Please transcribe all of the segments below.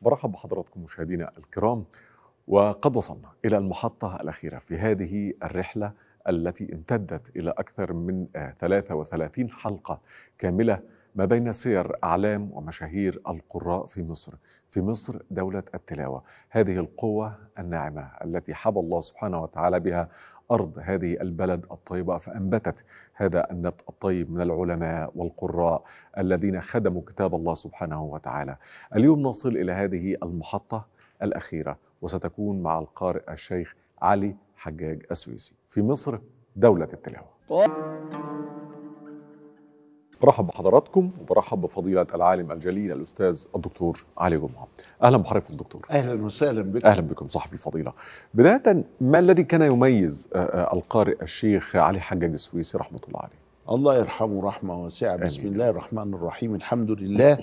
برحب بحضراتكم مشاهدينا الكرام وقد وصلنا إلى المحطة الأخيرة في هذه الرحلة التي امتدت إلى أكثر من 33 آه، حلقة كاملة ما بين سير أعلام ومشاهير القراء في مصر في مصر دولة التلاوة هذه القوة الناعمة التي حبى الله سبحانه وتعالى بها أرض هذه البلد الطيبة فأنبتت هذا النبت الطيب من العلماء والقراء الذين خدموا كتاب الله سبحانه وتعالى اليوم نصل إلى هذه المحطة الأخيرة وستكون مع القارئ الشيخ علي حجاج السويسي في مصر دولة التلاوة برحب بحضراتكم وبرحب بفضيلة العالم الجليل الأستاذ الدكتور علي جمعة أهلا بحضرتك الدكتور أهلا وسهلا بك أهلا بكم صاحب الفضيلة بداية ما الذي كان يميز آه، آه، القارئ الشيخ علي حجاج السويسي رحمة الله عليه الله يرحمه رحمة واسعة بسم الله الرحمن الرحيم الحمد لله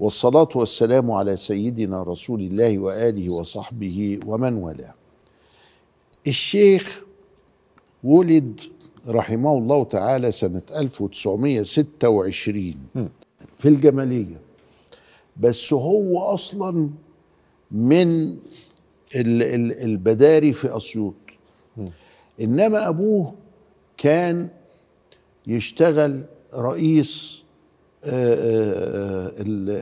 والصلاة والسلام على سيدنا رسول الله وآله وصحبه ومن والاه الشيخ ولد رحمه الله تعالى سنة 1926 في الجمالية بس هو أصلا من البداري في أسيوط إنما أبوه كان يشتغل رئيس آه، آه،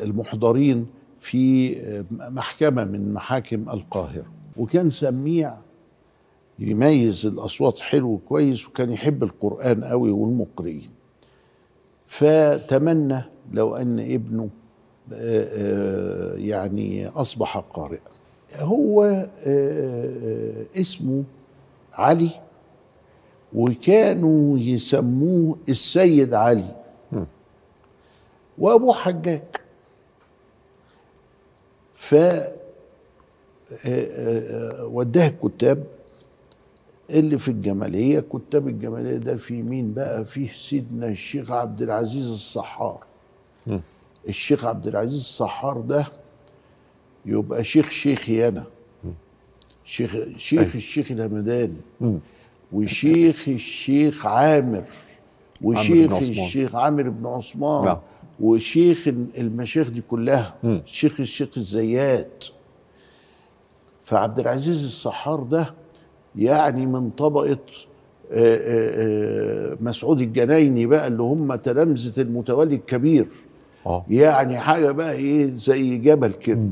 المحضرين في آه، محكمة من محاكم القاهرة وكان سميع يميز الاصوات حلو كويس وكان يحب القران قوي والمقرئين فتمنى لو ان ابنه آه، آه، يعني اصبح قارئا هو آه، اسمه علي وكانوا يسموه السيد علي وابوه حجاج ف وداه الكتاب اللي في الجماليه كتاب الجماليه ده في مين بقى فيه سيدنا الشيخ عبد العزيز الصحار م. الشيخ عبد العزيز الصحار ده يبقى شيخ شيخي انا شيخ شيخ أي. أيوه. الشيخ الهمداني وشيخ الشيخ عامر وشيخ عامر الشيخ عامر بن عثمان نعم. وشيخ المشايخ دي كلها م. شيخ الشيخ الزيات فعبد العزيز الصحار ده يعني من طبقه آه، آه، آه، مسعود الجنايني بقى اللي هم تلامذه المتولي الكبير أوه. يعني حاجه بقى ايه زي جبل كده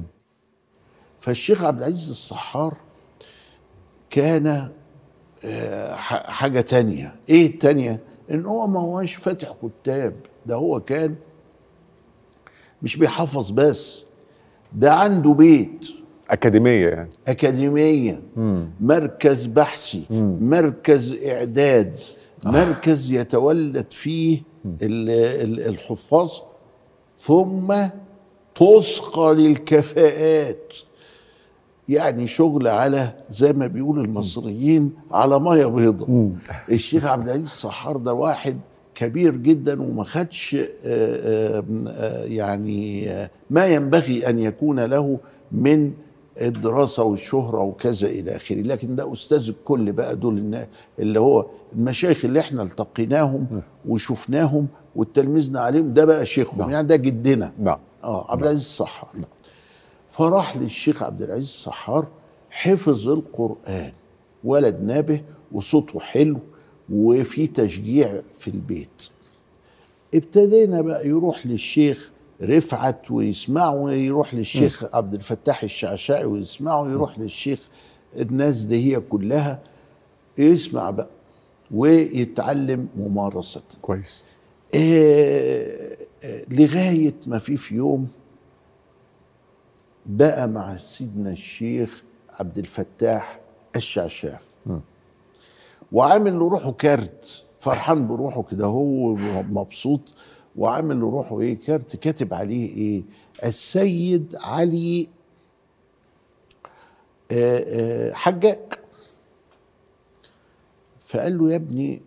فالشيخ عبد العزيز الصحار كان حاجه تانية ايه التانية ان هو ما هوش فاتح كتاب ده هو كان مش بيحفظ بس ده عنده بيت اكاديميه يعني اكاديميه مم. مركز بحثي مم. مركز اعداد آه. مركز يتولد فيه الحفاظ ثم تسقى للكفاءات يعني شغل على زي ما بيقول المصريين على ميه بيضاء الشيخ عبد العزيز الصحار ده واحد كبير جدا وما خدش آه، آه، آه، يعني ما ينبغي ان يكون له من الدراسه والشهره وكذا الى اخره لكن ده استاذ الكل بقى دول اللي هو المشايخ اللي احنا التقيناهم وشفناهم واتلمذنا عليهم ده بقى شيخهم نعم. يعني ده جدنا نعم اه نعم. عبد العزيز الصحار نعم. فراح للشيخ عبد العزيز الصحار حفظ القران ولد نابه وصوته حلو وفي تشجيع في البيت ابتدينا بقى يروح للشيخ رفعت ويسمعه ويروح للشيخ م. عبد الفتاح الشعشاعي ويسمعه ويروح م. للشيخ الناس دي هي كلها يسمع بقى ويتعلم ممارسة كويس آه،, آه لغاية ما في في يوم بقى مع سيدنا الشيخ عبد الفتاح الشعشاع وعامل لروحه كارت فرحان بروحه كده هو مبسوط وعامل لروحه ايه كارت كاتب عليه ايه السيد علي آه، آه، حجاج فقال له يا ابني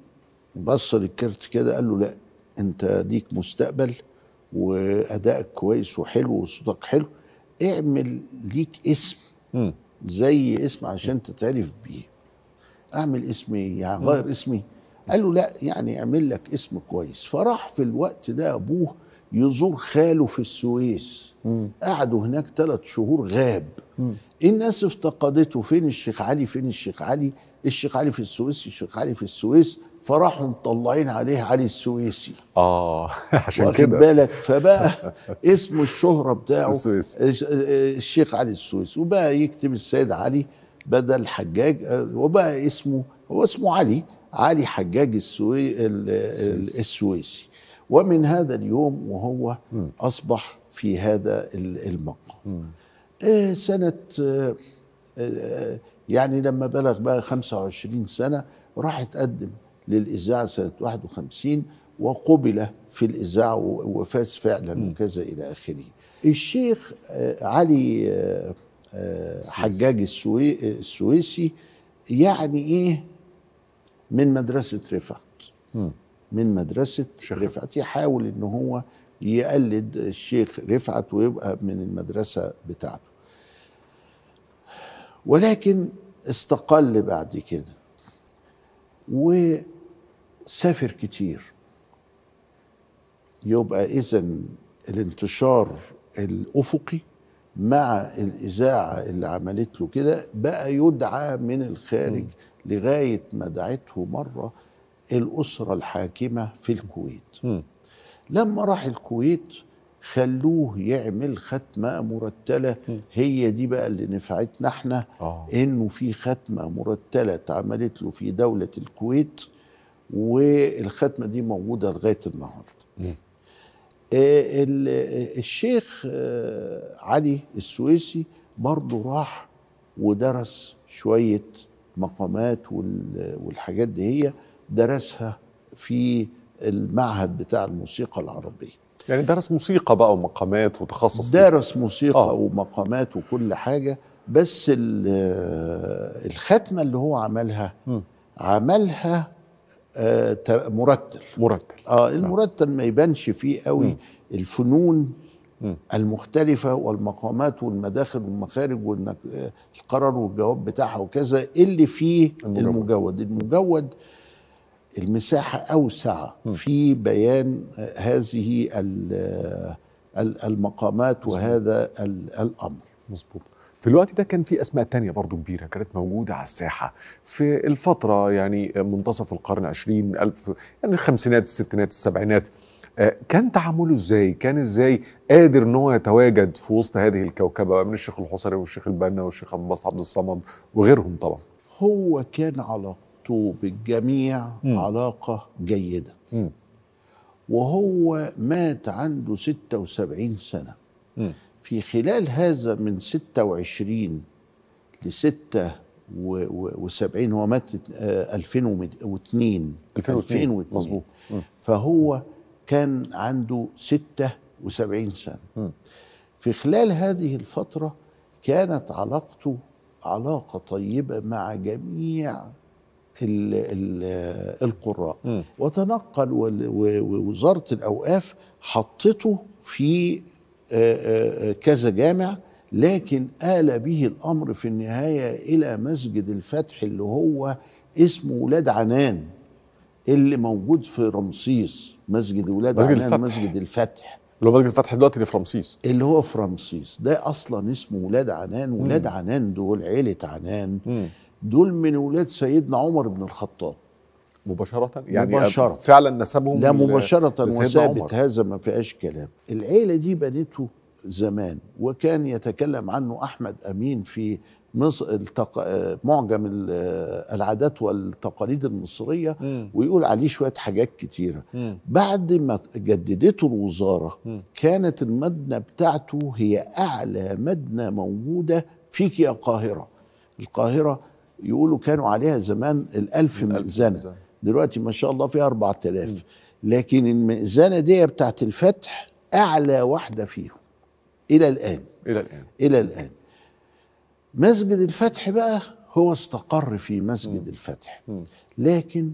بص للكارت كده قال له لا انت ليك مستقبل وادائك كويس وحلو وصوتك حلو اعمل ليك اسم زي اسم عشان تتعرف بيه اعمل اسمي يعني غير اسمي قال له لا يعني اعمل لك اسم كويس فراح في الوقت ده ابوه يزور خاله في السويس مم. قعدوا هناك ثلاث شهور غاب مم. الناس افتقدته فين الشيخ علي فين الشيخ علي الشيخ علي في السويس الشيخ علي في السويس فراحوا مطلعين عليه علي السويسي اه عشان واخد كده بالك فبقى اسم الشهرة بتاعه السويسي. الشيخ علي السويسي وبقى يكتب السيد علي بدل حجاج وبقى اسمه هو اسمه علي علي حجاج السوي السويسي ومن هذا اليوم وهو م. أصبح في هذا المقام إيه سنة آه، آه، يعني لما بلغ بقى 25 سنة راح اتقدم للإذاعة سنة 51 وقبل في الإذاعة وفاز فعلا م. وكذا إلى آخره الشيخ آه، علي حجاج السويسي يعني إيه من مدرسه رفعت من مدرسه رفعت يحاول ان هو يقلد الشيخ رفعت ويبقى من المدرسه بتاعته ولكن استقل بعد كده وسافر كتير يبقى اذا الانتشار الافقي مع الإذاعة اللي عملت له كده بقى يدعى من الخارج م. لغاية ما دعته مرة الأسرة الحاكمة في الكويت م. لما راح الكويت خلوه يعمل ختمة مرتلة هي دي بقى اللي نفعتنا احنا آه. انه في ختمة مرتلة اتعملت له في دولة الكويت والختمة دي موجودة لغاية النهاردة الشيخ آه، علي السويسي برضه راح ودرس شوية مقامات والحاجات دي هي درسها في المعهد بتاع الموسيقى العربية يعني درس موسيقى بقى ومقامات وتخصص درس موسيقى آه. ومقامات وكل حاجة بس آه، الختمة اللي هو عملها م. عملها آه، مرتل مرتل اه المرتل ما يبانش فيه قوي م. الفنون م. المختلفة والمقامات والمداخل والمخارج والقرار آه، القرار والجواب بتاعها وكذا اللي فيه المجود. المجود المجود المساحة أوسع م. في بيان هذه آه، المقامات وهذا الأمر مظبوط في الوقت ده كان في اسماء تانية برضو كبيره كانت موجوده على الساحه في الفتره يعني منتصف القرن من ألف يعني الخمسينات الستينات السبعينات آه، كان تعامله ازاي؟ كان ازاي قادر ان هو يتواجد في وسط هذه الكوكبه من الشيخ الحصري والشيخ البنا والشيخ عبد الباسط عبد الصمد وغيرهم طبعا. هو كان علاقته بالجميع م. علاقه جيده. م. وهو مات عنده 76 سنه. م. في خلال هذا من 26 ل 76 هو مات 2002 آه، 2002 مظبوط فهو كان عنده 76 سنة في خلال هذه الفترة كانت علاقته علاقة طيبة مع جميع الـ الـ آه، القراء وتنقل ووزارة الأوقاف حطته في آه، آه، آه، كذا جامع لكن آل به الأمر في النهاية إلى مسجد الفتح اللي هو اسمه ولاد عنان اللي موجود في رمسيس مسجد ولاد مسجد عنان الفتح. مسجد الفتح اللي هو مسجد الفتح دلوقتي اللي في رمسيس اللي هو في رمسيس ده أصلا اسمه ولاد عنان ولاد مم. عنان دول عيلة عنان مم. دول من ولاد سيدنا عمر بن الخطاب مباشرة يعني مباشرة. فعلا نسبهم لا مباشرة وثابت هذا ما فيهاش كلام العيلة دي بنته زمان وكان يتكلم عنه أحمد أمين في مصر التق... معجم العادات والتقاليد المصرية م. ويقول عليه شوية حاجات كتيرة م. بعد ما جددته الوزارة م. كانت المدنة بتاعته هي أعلى مدنة موجودة فيك يا قاهرة القاهرة يقولوا كانوا عليها زمان الألف ميزانة دلوقتي ما شاء الله فيها 4000 لكن الميزانه دي بتاعت الفتح اعلى واحده فيهم الى الان الى الان الى الان مسجد الفتح بقى هو استقر في مسجد م. الفتح م. لكن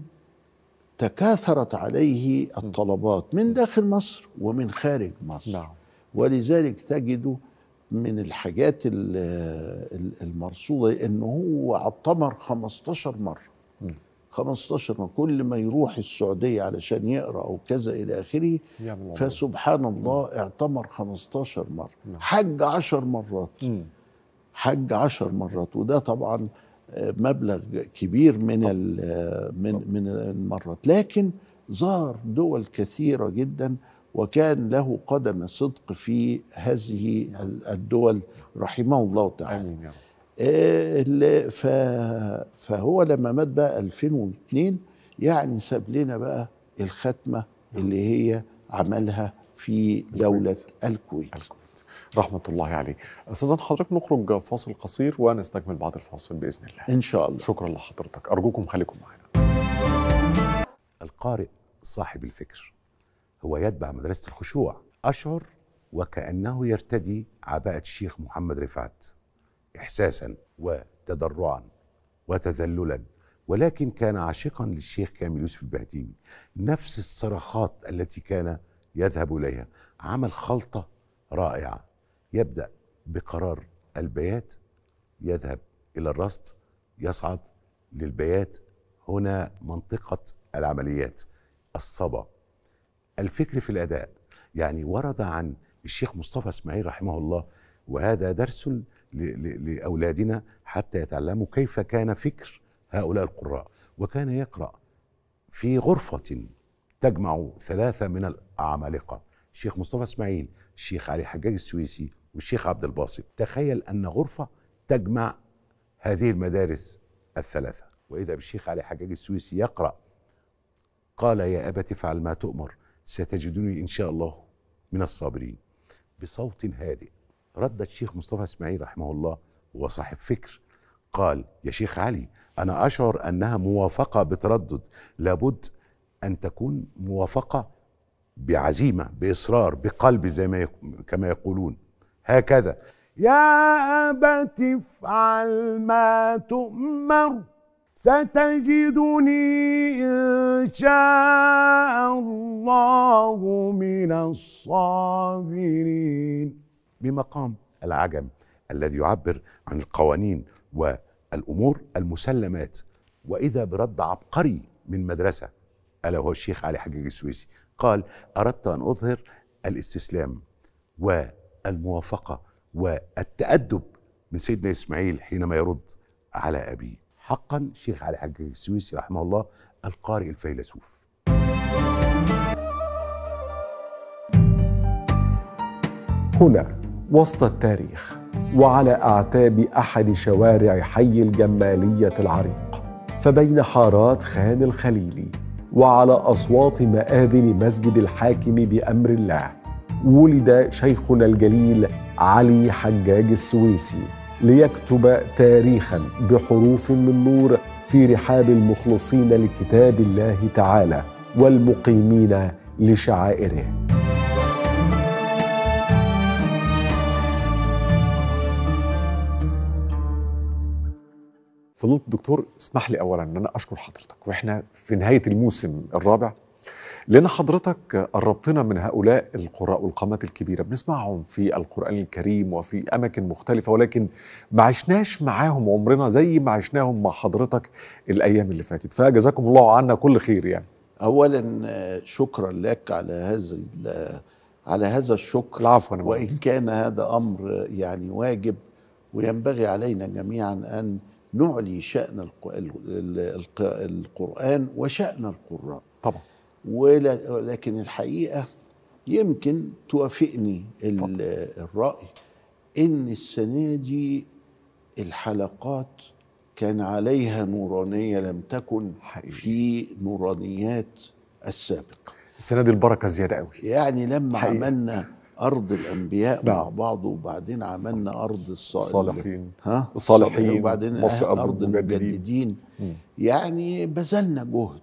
تكاثرت عليه الطلبات من داخل مصر ومن خارج مصر نعم. ولذلك تجد من الحاجات المرصودة أنه هو عطمر 15 مرة 15 كل ما يروح السعوديه علشان يقرا او كذا الى اخره فسبحان الله اعتمر 15 مره نعم. حج 10 مرات حج 10 مرات وده طبعا مبلغ كبير من من من المرات لكن ظهر دول كثيره جدا وكان له قدم صدق في هذه الدول رحمه الله تعالى آمين يا رب. فهو لما مات بقى 2002 يعني ساب لنا بقى الختمه نعم. اللي هي عملها في دوله الكويت, الكويت. رحمة الله عليه أستاذ حضرتك نخرج فاصل قصير ونستكمل بعد الفاصل بإذن الله إن شاء الله شكرا لحضرتك أرجوكم خليكم معنا القارئ صاحب الفكر هو يتبع مدرسة الخشوع أشعر وكأنه يرتدي عباءة الشيخ محمد رفعت إحساسا وتضرعا وتذللا ولكن كان عاشقا للشيخ كامل يوسف البهتيمي نفس الصرخات التي كان يذهب إليها عمل خلطة رائعة يبدأ بقرار البيات يذهب إلى الرصد يصعد للبيات هنا منطقة العمليات الصبا الفكر في الأداء يعني ورد عن الشيخ مصطفى اسماعيل رحمه الله وهذا درس لاولادنا حتى يتعلموا كيف كان فكر هؤلاء القراء وكان يقرا في غرفه تجمع ثلاثه من العمالقه الشيخ مصطفى اسماعيل الشيخ علي حجاج السويسي والشيخ عبد الباسط تخيل ان غرفه تجمع هذه المدارس الثلاثه واذا بالشيخ علي حجاج السويسي يقرا قال يا ابت افعل ما تؤمر ستجدني ان شاء الله من الصابرين بصوت هادئ رد الشيخ مصطفى اسماعيل رحمه الله هو صاحب فكر قال يا شيخ علي أنا أشعر أنها موافقة بتردد لابد أن تكون موافقة بعزيمة بإصرار بقلب زي ما كما يقولون هكذا يا أبت افعل ما تؤمر ستجدني إن شاء الله من الصابرين بمقام العجم الذي يعبر عن القوانين والامور المسلمات واذا برد عبقري من مدرسه الا هو الشيخ علي حجاج السويسي قال اردت ان اظهر الاستسلام والموافقه والتادب من سيدنا اسماعيل حينما يرد على ابيه حقا شيخ علي حجاج السويسي رحمه الله القارئ الفيلسوف هنا وسط التاريخ وعلى اعتاب احد شوارع حي الجماليه العريق فبين حارات خان الخليلي وعلى اصوات ماذن مسجد الحاكم بامر الله ولد شيخنا الجليل علي حجاج السويسي ليكتب تاريخا بحروف من نور في رحاب المخلصين لكتاب الله تعالى والمقيمين لشعائره فضلت الدكتور اسمح لي اولا ان انا اشكر حضرتك واحنا في نهايه الموسم الرابع لان حضرتك قربتنا من هؤلاء القراء والقامات الكبيره بنسمعهم في القران الكريم وفي اماكن مختلفه ولكن ما عشناش معاهم عمرنا زي ما عشناهم مع حضرتك الايام اللي فاتت فجزاكم الله عنا كل خير يعني اولا شكرا لك على هذا على هذا الشكر العفو وان كان هذا امر يعني واجب وينبغي علينا جميعا ان نعلي شأن القرآن وشأن القراء طبعا ولكن الحقيقة يمكن توافقني الرأي إن السنة دي الحلقات كان عليها نورانية لم تكن حقيقي. في نورانيات السابقة السنة دي البركة زيادة قوي يعني لما حقيقي. عملنا ارض الانبياء مع نعم. بعض وبعدين عملنا ارض الصالحين ها الصالحين وبعدين ارض المجددين يعني بذلنا جهد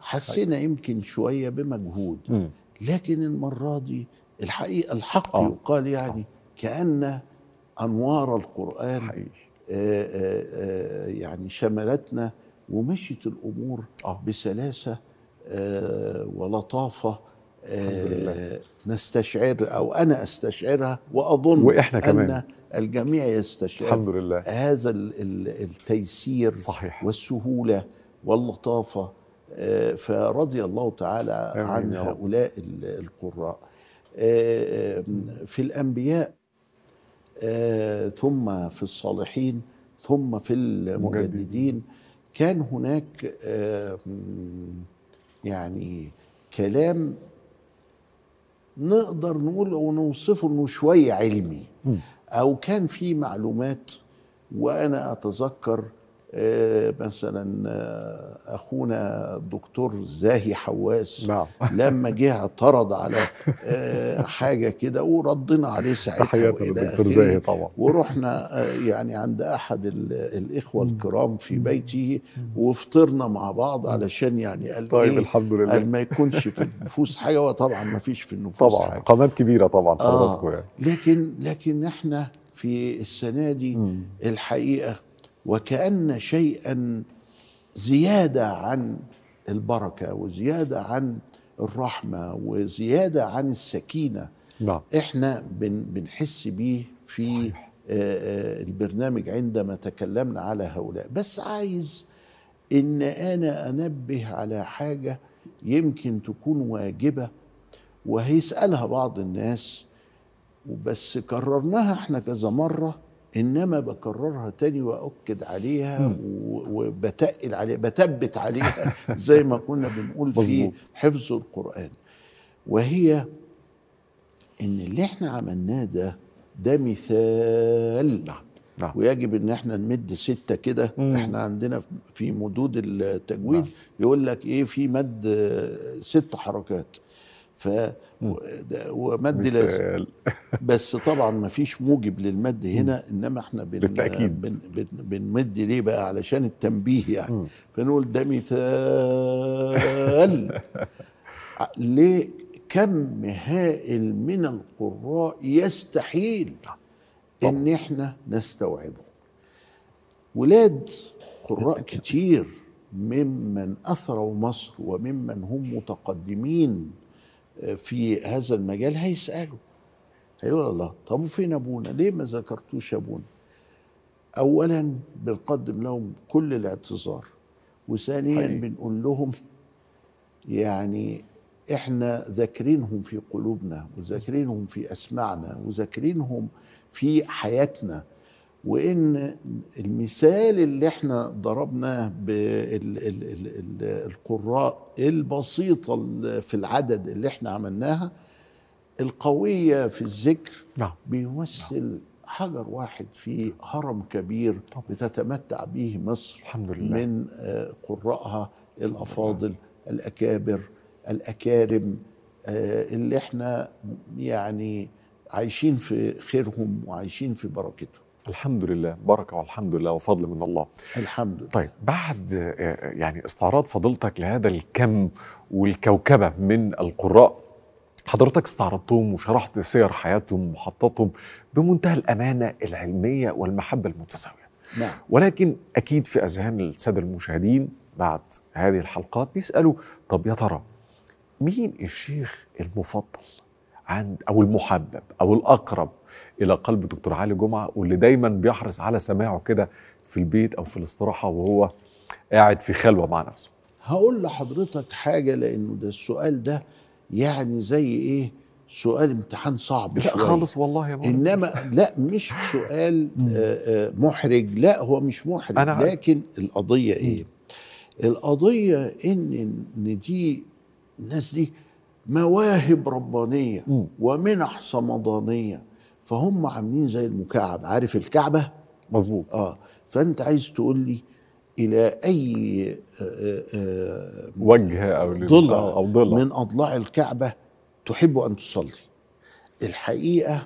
حسينا أيوة. يمكن شويه بمجهود م. لكن المره دي الحقيقه الحق آه. يقال يعني آه. كان انوار القران حقيقي. آآ آه، آآ آه، يعني شملتنا ومشيت الامور آه. بسلاسه ولطافه آه، نستشعر او انا استشعرها واظن وإحنا كمان. ان الجميع يستشعر الحمد لله هذا التيسير صحيح والسهوله واللطافه آه، فرضي الله تعالى عن هؤلاء القراء آه، في الانبياء ثم في الصالحين ثم في المجددين كان هناك يعني كلام نقدر نقول ونوصفه انه شويه علمي او كان في معلومات وانا اتذكر آه، مثلا آه، اخونا الدكتور زاهي حواس نعم. لما جه اعترض على آه، حاجه كده وردنا عليه ساعتها تحياتنا للدكتور زاهي طبعا ورحنا يعني عند احد الاخوه الكرام في بيته وفطرنا مع بعض علشان يعني قال طيب إيه الحمد لله قال ما يكونش في النفوس حاجه وطبعا ما فيش في النفوس طبعا قامات كبيره طبعا حضراتكم آه. يعني لكن لكن احنا في السنه دي الحقيقه وكأن شيئا زيادة عن البركة وزيادة عن الرحمة وزيادة عن السكينة نعم. احنا بن بنحس بيه في صحيح. آه، آه، البرنامج عندما تكلمنا على هؤلاء بس عايز ان انا انبه على حاجه يمكن تكون واجبه وهيسالها بعض الناس بس كررناها احنا كذا مره انما بكررها تاني واؤكد عليها وبتقل عليها بتبت عليها زي ما كنا بنقول في حفظ القران وهي ان اللي احنا عملناه ده ده مثال نعم نعم. ويجب ان احنا نمد سته كده احنا عندنا في مدود نعم. التجويد يقول لك ايه في مد ست حركات ف ومد لازم بس طبعا ما فيش موجب للمد هنا انما احنا بن بالتاكيد بن بن بنمد ليه بقى علشان التنبيه يعني فنقول ده مثال لكم هائل من القراء يستحيل ان احنا نستوعبه ولاد قراء كتير ممن اثروا مصر وممن هم متقدمين في هذا المجال هيسأله هيقول الله طب وفين أبونا ليه ما ذكرتوش أبونا أولا بنقدم لهم كل الاعتذار وثانيا بنقول لهم يعني احنا ذاكرينهم في قلوبنا وذاكرينهم في اسماعنا وذاكرينهم في حياتنا وان المثال اللي احنا ضربناه بالقراء البسيطه في العدد اللي احنا عملناها القويه في الذكر نعم. بيمثل نعم. حجر واحد في هرم كبير بتتمتع به مصر الحمد لله. من آه، قرائها الافاضل الاكابر الاكارم آه، اللي احنا يعني عايشين في خيرهم وعايشين في بركتهم الحمد لله بركة والحمد لله وفضل من الله الحمد لله طيب بعد آه، آه، يعني استعراض فضيلتك لهذا الكم والكوكبة من القراء حضرتك استعرضتهم وشرحت سير حياتهم ومحطاتهم بمنتهى الأمانة العلمية والمحبة المتساوية نعم. ولكن أكيد في أذهان السادة المشاهدين بعد هذه الحلقات بيسألوا طب يا ترى مين الشيخ المفضل عند أو المحبب أو الأقرب الى قلب دكتور علي جمعه واللي دايما بيحرص على سماعه كده في البيت او في الاستراحه وهو قاعد في خلوه مع نفسه. هقول لحضرتك حاجه لانه ده السؤال ده يعني زي ايه؟ سؤال امتحان صعب لا خالص والله يا مولانا انما لا مش سؤال آه، آه، محرج لا هو مش محرج أنا لكن القضيه ايه؟ القضيه ان ان دي الناس دي مواهب ربانيه ومنح صمدانيه فهم عاملين زي المكعب عارف الكعبه مظبوط اه فانت عايز تقول لي الى اي آه، آه، آه، وجه او ضلع او ضلع من اضلاع الكعبه تحب ان تصلي الحقيقه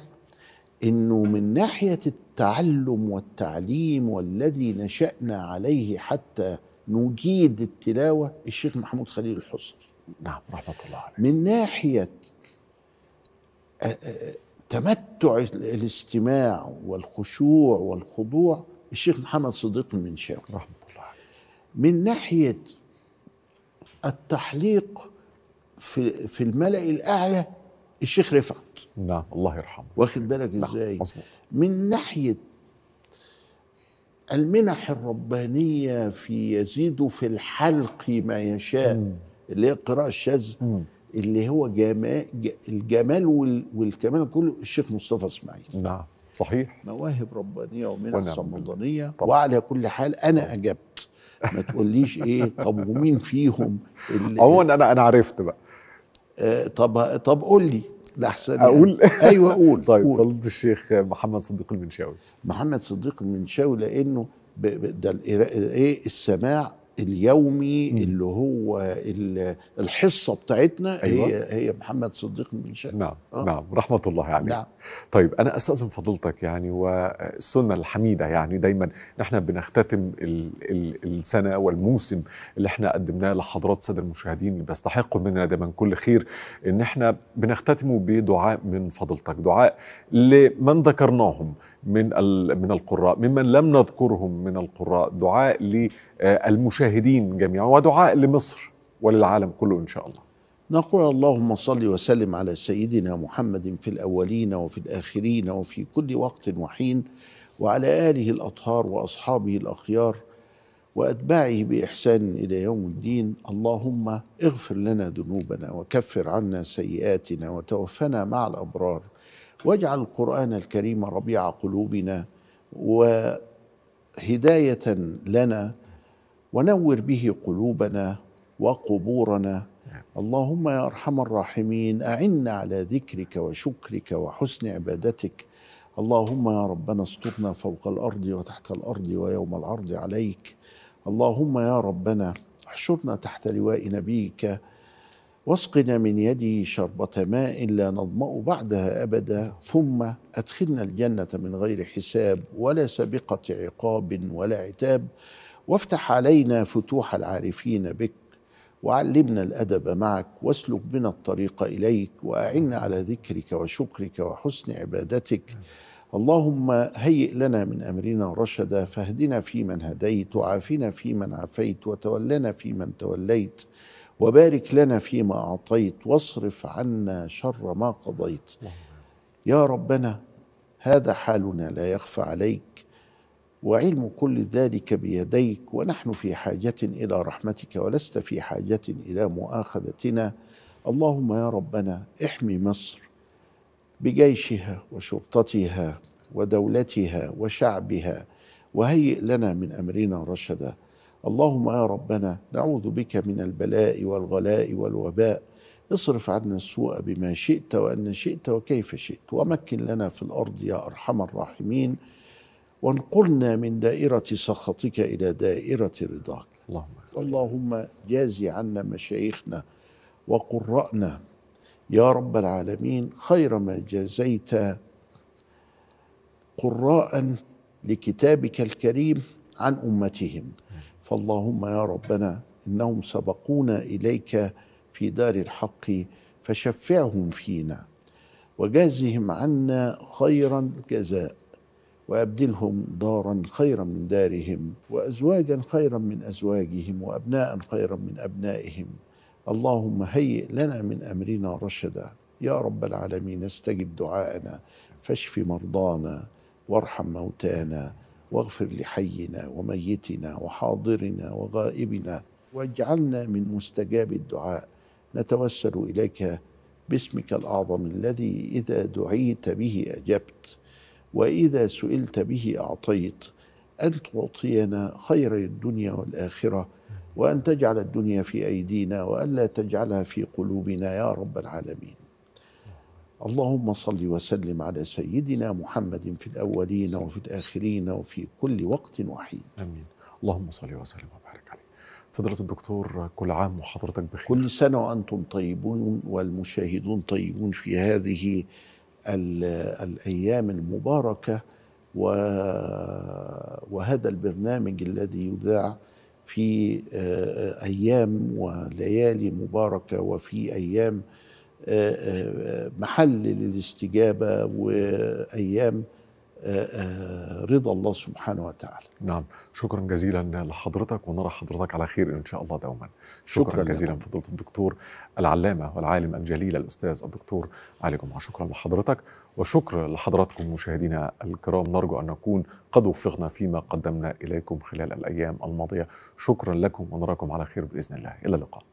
انه من ناحيه التعلم والتعليم والذي نشانا عليه حتى نجيد التلاوه الشيخ محمود خليل الحصري نعم رحمه الله عليه من ناحيه تمتع الاستماع والخشوع والخضوع الشيخ محمد صديق المنشاوي رحمه الله من ناحيه التحليق في في الملأ الاعلى الشيخ رفعت نعم الله يرحمه واخد بالك نعم، ازاي نعم. من ناحيه المنح الربانيه في يزيد في الحلق ما يشاء م. اللي هي القراءه الشاذه اللي هو جمال الجمال والكمال كله الشيخ مصطفى اسماعيل نعم صحيح مواهب ربانيه ومنح صمدانيه وعلى كل حال انا اجبت ما تقوليش ايه طب ومين فيهم اللي عموما انا انا عرفت بقى آه، طب طب قول لي لاحسن يعني. اقول يعني. ايوه قول طيب قول. فضيله الشيخ محمد صديق المنشاوي محمد صديق المنشاوي لانه ده ايه السماع اليومي م. اللي هو الحصه بتاعتنا أيوة. هي هي محمد صديق المنشأ نعم آه. نعم رحمه الله عليه يعني. نعم. طيب انا استاذن فضيلتك يعني والسنه الحميده يعني دايما نحن بنختتم الـ الـ السنه والموسم اللي احنا قدمناه لحضرات الساده المشاهدين اللي بيستحقوا منا دايما كل خير ان احنا بنختتمه بدعاء من فضيلتك دعاء لمن ذكرناهم من من القراء ممن لم نذكرهم من القراء دعاء للمشاهدين جميعا ودعاء لمصر وللعالم كله إن شاء الله نقول اللهم صل وسلم على سيدنا محمد في الأولين وفي الآخرين وفي كل وقت وحين وعلى آله الأطهار وأصحابه الأخيار وأتباعه بإحسان إلى يوم الدين اللهم اغفر لنا ذنوبنا وكفر عنا سيئاتنا وتوفنا مع الأبرار واجعل القرآن الكريم ربيع قلوبنا وهداية لنا ونور به قلوبنا وقبورنا اللهم يا أرحم الراحمين أعنا على ذكرك وشكرك وحسن عبادتك اللهم يا ربنا استرنا فوق الأرض وتحت الأرض ويوم العرض عليك اللهم يا ربنا احشرنا تحت لواء نبيك واسقنا من يده شربة ماء لا نظمأ بعدها أبدا ثم أدخلنا الجنة من غير حساب ولا سابقة عقاب ولا عتاب وافتح علينا فتوح العارفين بك وعلمنا الادب معك واسلك بنا الطريق اليك واعنا على ذكرك وشكرك وحسن عبادتك اللهم هيئ لنا من امرنا رشدا فاهدنا فيمن هديت وعافنا فيمن عافيت وتولنا فيمن توليت وبارك لنا فيما اعطيت واصرف عنا شر ما قضيت يا ربنا هذا حالنا لا يخفى عليك وعلم كل ذلك بيديك ونحن في حاجه الى رحمتك ولست في حاجه الى مؤاخذتنا اللهم يا ربنا احمي مصر بجيشها وشرطتها ودولتها وشعبها وهيئ لنا من امرنا رشدا اللهم يا ربنا نعوذ بك من البلاء والغلاء والوباء اصرف عنا السوء بما شئت وان شئت وكيف شئت ومكن لنا في الارض يا ارحم الراحمين وانقلنا من دائره سخطك الى دائره رضاك اللهم اللهم جازي عنا مشايخنا وقراءنا يا رب العالمين خير ما جازيت قراء لكتابك الكريم عن امتهم فاللهم يا ربنا انهم سبقونا اليك في دار الحق فشفعهم فينا وجازهم عنا خيرا جزاء وابدلهم دارا خيرا من دارهم وازواجا خيرا من ازواجهم وابناء خيرا من ابنائهم اللهم هيئ لنا من امرنا رشدا يا رب العالمين استجب دعاءنا فاشف مرضانا وارحم موتانا واغفر لحينا وميتنا وحاضرنا وغائبنا واجعلنا من مستجاب الدعاء نتوسل اليك باسمك الاعظم الذي اذا دعيت به اجبت واذا سئلت به اعطيت ان تعطينا خير الدنيا والاخره وان تجعل الدنيا في ايدينا والا تجعلها في قلوبنا يا رب العالمين اللهم صل وسلم على سيدنا محمد في الأولين وفي الآخرين وفي كل وقت وحين أمين اللهم صل وسلم وبارك عليه فضيلة الدكتور كل عام وحضرتك بخير كل سنة وأنتم طيبون والمشاهدون طيبون في هذه الأيام المباركة وهذا البرنامج الذي يذاع في أيام وليالي مباركة وفي أيام محل للاستجابه وايام آه، آه، رضا الله سبحانه وتعالى نعم شكرا جزيلا لحضرتك ونرى حضرتك على خير ان شاء الله دوما شكرا, شكرا جزيلا فضيله الدكتور العلامه والعالم الجليل الاستاذ الدكتور علي جمعه شكرا لحضرتك وشكرا لحضراتكم مشاهدينا الكرام نرجو ان نكون قد وفقنا فيما قدمنا اليكم خلال الايام الماضيه شكرا لكم ونراكم على خير باذن الله الى اللقاء